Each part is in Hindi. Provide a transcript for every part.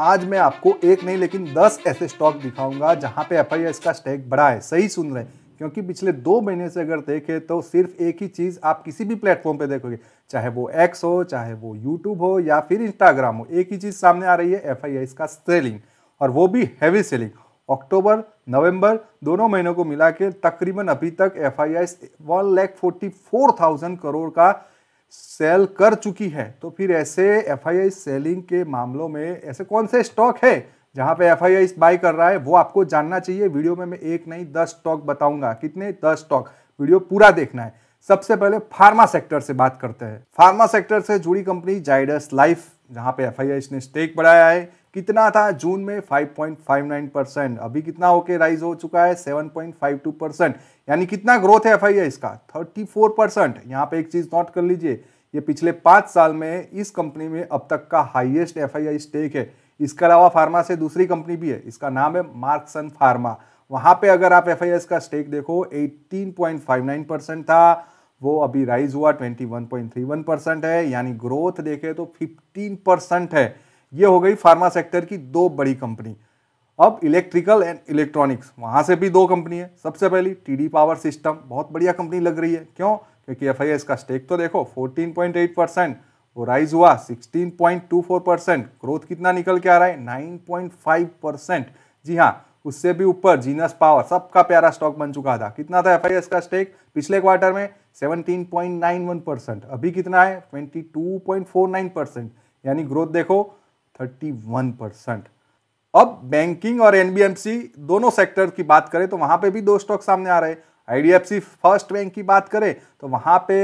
आज मैं आपको एक नहीं लेकिन दस ऐसे स्टॉक दिखाऊंगा जहां पे एफ का स्टैक बढ़ा है सही सुन रहे हैं क्योंकि पिछले दो महीने से अगर देखें तो सिर्फ एक ही चीज़ आप किसी भी प्लेटफॉर्म पे देखोगे चाहे वो एक्स हो चाहे वो यूट्यूब हो या फिर इंस्टाग्राम हो एक ही चीज़ सामने आ रही है एफ आई का सेलिंग और वो भी हैवी सेलिंग अक्टूबर नवंबर दोनों महीनों को मिला के तकरीबन अभी तक F I I one forty four thousand crore का सेल कर चुकी है तो फिर ऐसे एफआईआई सेलिंग के मामलों में ऐसे कौन से स्टॉक है जहाँ पे एफ आई बाई कर रहा है वो आपको जानना चाहिए वीडियो में मैं एक नहीं दस स्टॉक बताऊंगा कितने दस स्टॉक वीडियो पूरा देखना है सबसे पहले फार्मा सेक्टर से बात करते हैं फार्मा सेक्टर से जुड़ी कंपनी जाइडस लाइफ जहाँ पे एफ ने स्टेक बढ़ाया है कितना था जून में 5.59 परसेंट अभी कितना होके राइज हो चुका है 7.52 परसेंट यानी कितना ग्रोथ है एफ इसका 34 परसेंट यहाँ पे एक चीज़ नोट कर लीजिए ये पिछले पाँच साल में इस कंपनी में अब तक का हाईएस्ट एफ स्टेक है इसके अलावा फार्मा से दूसरी कंपनी भी है इसका नाम है मार्क्सन फार्मा वहाँ पे अगर आप एफ का स्टेक देखो 18.59 परसेंट था वो अभी राइज हुआ 21.31 परसेंट है यानी ग्रोथ देखे तो 15 परसेंट है ये हो गई फार्मा सेक्टर की दो बड़ी कंपनी अब इलेक्ट्रिकल एंड इलेक्ट्रॉनिक्स वहाँ से भी दो कंपनी है सबसे पहली टीडी पावर सिस्टम बहुत बढ़िया कंपनी लग रही है क्यों क्योंकि एफ का स्टेक तो देखो 14.8 परसेंट वो राइज हुआ 16.24 परसेंट ग्रोथ कितना निकल के आ रहा है 9.5 परसेंट जी हाँ उससे भी ऊपर जीनस पावर सबका प्यारा स्टॉक बन चुका था कितना था एफ का स्टेक पिछले क्वार्टर में 17.91 परसेंट अभी कितना है 22.49 परसेंट यानी ग्रोथ देखो 31 परसेंट अब बैंकिंग और एनबीएमसी दोनों सेक्टर की बात करें तो वहां पे भी दो स्टॉक सामने आ रहे हैं आईडीएफसी फर्स्ट बैंक की बात करें तो वहां पे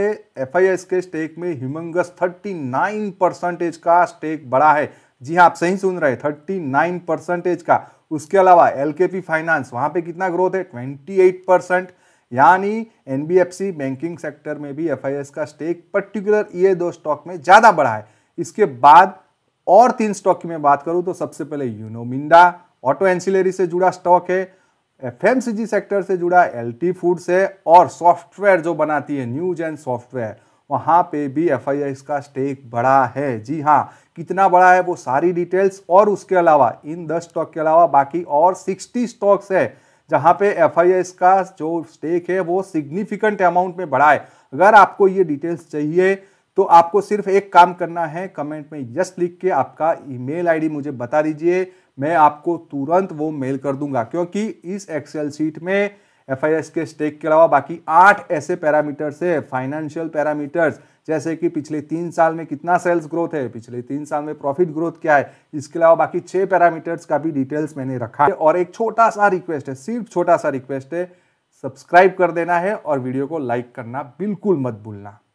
एफ के स्टेक में ह्यूमंगस 39 परसेंटेज का स्टेक बढ़ा है जी हाँ आप सही सुन रहे हैं 39 परसेंटेज का उसके अलावा एल फाइनेंस वहां पे कितना ग्रोथ है ट्वेंटी परसेंट यानी एनबीएफसी बैंकिंग सेक्टर में भी एफआईएस का स्टेक पर्टिकुलर ये दो स्टॉक में ज़्यादा बढ़ा है इसके बाद और तीन स्टॉक की मैं बात करूं तो सबसे पहले यूनोमिंडा ऑटो एंसिलरी से जुड़ा स्टॉक है एफएमसीजी सेक्टर से जुड़ा एलटी फूड्स है और सॉफ्टवेयर जो बनाती है न्यूज एंड सॉफ्टवेयर वहाँ पे भी एफ का स्टेक बड़ा है जी हाँ कितना बड़ा है वो सारी डिटेल्स और उसके अलावा इन दस स्टॉक के अलावा बाकी और सिक्सटी स्टॉक्स है जहाँ पे एफ का जो स्टेक है वो सिग्निफिकेंट अमाउंट में बढ़ा है अगर आपको ये डिटेल्स चाहिए तो आपको सिर्फ एक काम करना है कमेंट में यस लिख के आपका ईमेल आईडी मुझे बता दीजिए मैं आपको तुरंत वो मेल कर दूंगा क्योंकि इस एक्सेल सीट में एफ के स्टेक के अलावा बाकी आठ ऐसे पैरामीटर्स है फाइनेंशियल पैरामीटर्स जैसे कि पिछले तीन साल में कितना सेल्स ग्रोथ है पिछले तीन साल में प्रॉफिट ग्रोथ क्या है इसके अलावा बाकी छह पैरामीटर्स का भी डिटेल्स मैंने रखा है और एक छोटा सा रिक्वेस्ट है सिर्फ छोटा सा रिक्वेस्ट है सब्सक्राइब कर देना है और वीडियो को लाइक करना बिल्कुल मत भूलना